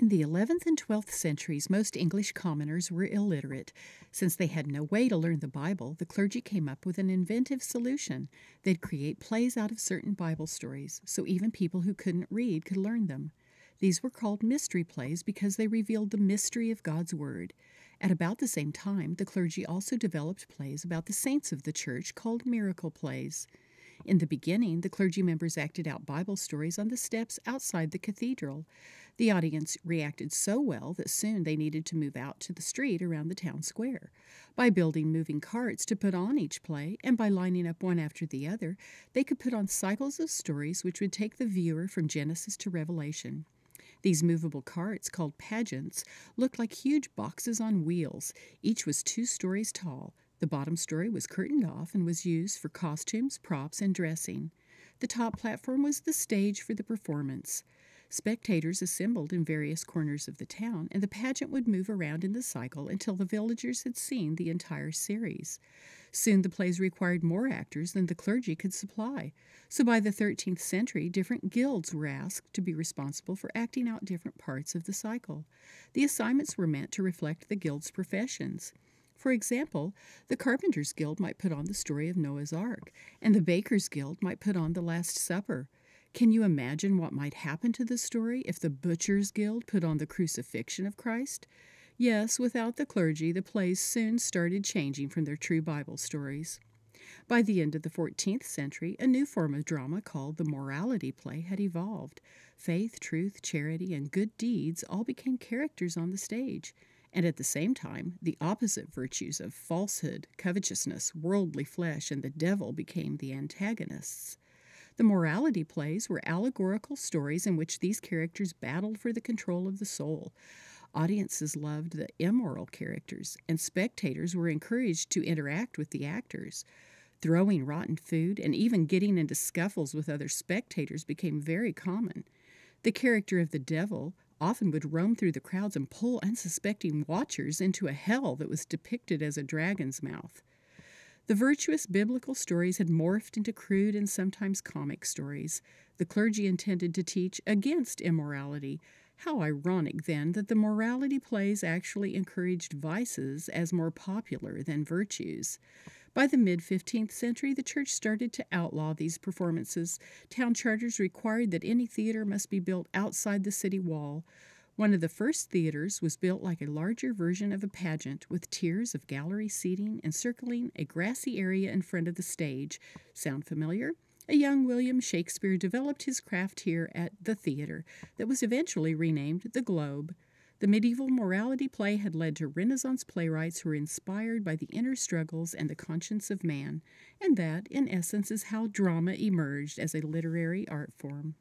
In the 11th and 12th centuries, most English commoners were illiterate. Since they had no way to learn the Bible, the clergy came up with an inventive solution. They'd create plays out of certain Bible stories, so even people who couldn't read could learn them. These were called mystery plays because they revealed the mystery of God's Word. At about the same time, the clergy also developed plays about the saints of the church called miracle plays. In the beginning, the clergy members acted out Bible stories on the steps outside the cathedral. The audience reacted so well that soon they needed to move out to the street around the town square. By building moving carts to put on each play, and by lining up one after the other, they could put on cycles of stories which would take the viewer from Genesis to Revelation. These movable carts, called pageants, looked like huge boxes on wheels. Each was two stories tall. The bottom story was curtained off and was used for costumes, props, and dressing. The top platform was the stage for the performance. Spectators assembled in various corners of the town, and the pageant would move around in the cycle until the villagers had seen the entire series. Soon the plays required more actors than the clergy could supply, so by the 13th century, different guilds were asked to be responsible for acting out different parts of the cycle. The assignments were meant to reflect the guild's professions. For example, the Carpenter's Guild might put on the story of Noah's Ark, and the Baker's Guild might put on the Last Supper. Can you imagine what might happen to the story if the Butchers Guild put on the crucifixion of Christ? Yes, without the clergy, the plays soon started changing from their true Bible stories. By the end of the 14th century, a new form of drama called the morality play had evolved. Faith, truth, charity, and good deeds all became characters on the stage. And at the same time, the opposite virtues of falsehood, covetousness, worldly flesh, and the devil became the antagonists. The morality plays were allegorical stories in which these characters battled for the control of the soul. Audiences loved the immoral characters, and spectators were encouraged to interact with the actors. Throwing rotten food and even getting into scuffles with other spectators became very common. The character of the devil often would roam through the crowds and pull unsuspecting watchers into a hell that was depicted as a dragon's mouth. The virtuous biblical stories had morphed into crude and sometimes comic stories. The clergy intended to teach against immorality. How ironic, then, that the morality plays actually encouraged vices as more popular than virtues. By the mid 15th century, the church started to outlaw these performances. Town charters required that any theater must be built outside the city wall. One of the first theaters was built like a larger version of a pageant with tiers of gallery seating encircling a grassy area in front of the stage. Sound familiar? A young William Shakespeare developed his craft here at the theater that was eventually renamed the Globe. The medieval morality play had led to Renaissance playwrights who were inspired by the inner struggles and the conscience of man, and that, in essence, is how drama emerged as a literary art form.